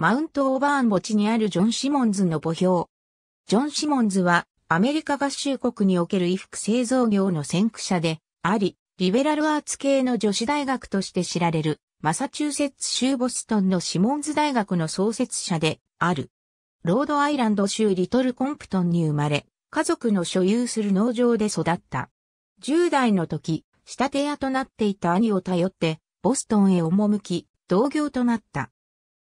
マウント・オーバーン墓地にあるジョン・シモンズの墓標。ジョン・シモンズは、アメリカ合衆国における衣服製造業の先駆者で、あり、リベラルアーツ系の女子大学として知られる、マサチューセッツ州ボストンのシモンズ大学の創設者で、ある。ロードアイランド州リトルコンプトンに生まれ、家族の所有する農場で育った。10代の時、仕立屋となっていた兄を頼って、ボストンへ赴き、同業となった。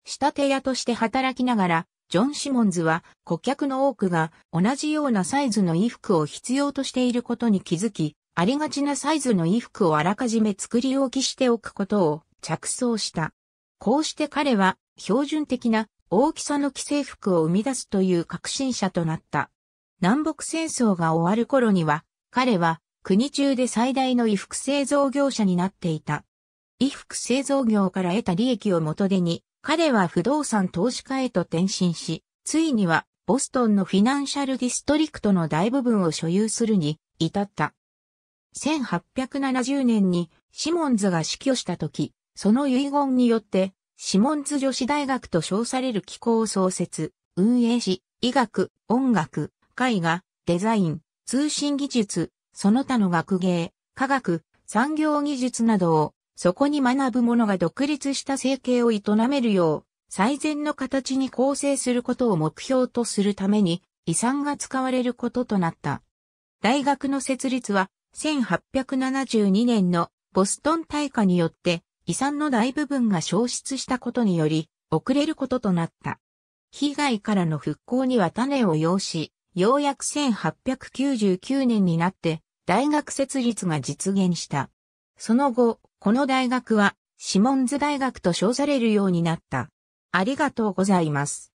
仕立て屋として働きながら、ジョン・シモンズは顧客の多くが同じようなサイズの衣服を必要としていることに気づき、ありがちなサイズの衣服をあらかじめ作り置きしておくことを着想した。こうして彼は標準的な大きさの既製服を生み出すという革新者となった。南北戦争が終わる頃には、彼は国中で最大の衣服製造業者になっていた。衣服製造業から得た利益を元手に、彼は不動産投資家へと転身し、ついにはボストンのフィナンシャルディストリクトの大部分を所有するに至った。1870年にシモンズが死去した時、その遺言によって、シモンズ女子大学と称される機構を創設、運営し、医学、音楽、絵画、デザイン、通信技術、その他の学芸、科学、産業技術などをそこに学ぶ者が独立した生計を営めるよう、最善の形に構成することを目標とするために、遺産が使われることとなった。大学の設立は、1872年のボストン大火によって、遺産の大部分が消失したことにより、遅れることとなった。被害からの復興には種を要し、ようやく1899年になって、大学設立が実現した。その後、この大学はシモンズ大学と称されるようになった。ありがとうございます。